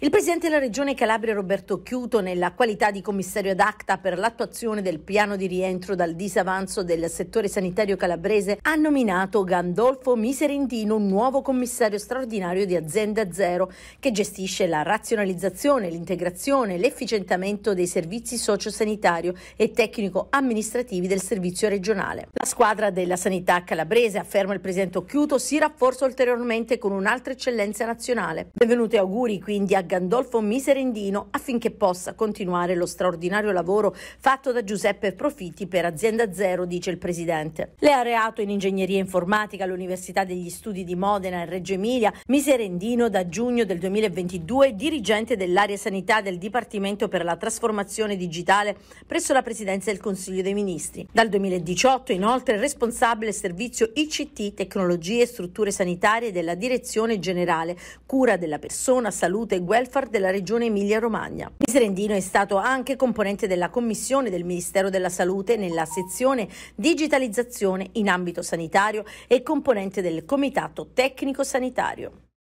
Il presidente della regione Calabria Roberto Chiuto, nella qualità di commissario ad acta per l'attuazione del piano di rientro dal disavanzo del settore sanitario calabrese, ha nominato Gandolfo Miserentino nuovo commissario straordinario di Azienda Zero, che gestisce la razionalizzazione, l'integrazione, e l'efficientamento dei servizi sociosanitario e tecnico-amministrativi del servizio regionale. La squadra della sanità calabrese, afferma il presidente Chiuto, si rafforza ulteriormente con un'altra eccellenza nazionale. Benvenuti auguri quindi a Gandolfo Miserendino affinché possa continuare lo straordinario lavoro fatto da Giuseppe Profitti per Azienda Zero, dice il Presidente. Leareato in Ingegneria Informatica all'Università degli Studi di Modena e Reggio Emilia, Miserendino da giugno del 2022 è dirigente dell'area sanità del Dipartimento per la trasformazione digitale presso la Presidenza del Consiglio dei Ministri. Dal 2018 inoltre è responsabile servizio ICT, tecnologie e strutture sanitarie della Direzione Generale, cura della persona, salute e guerra welfare della regione Emilia-Romagna. Miserendino è stato anche componente della commissione del Ministero della Salute nella sezione digitalizzazione in ambito sanitario e componente del Comitato Tecnico Sanitario.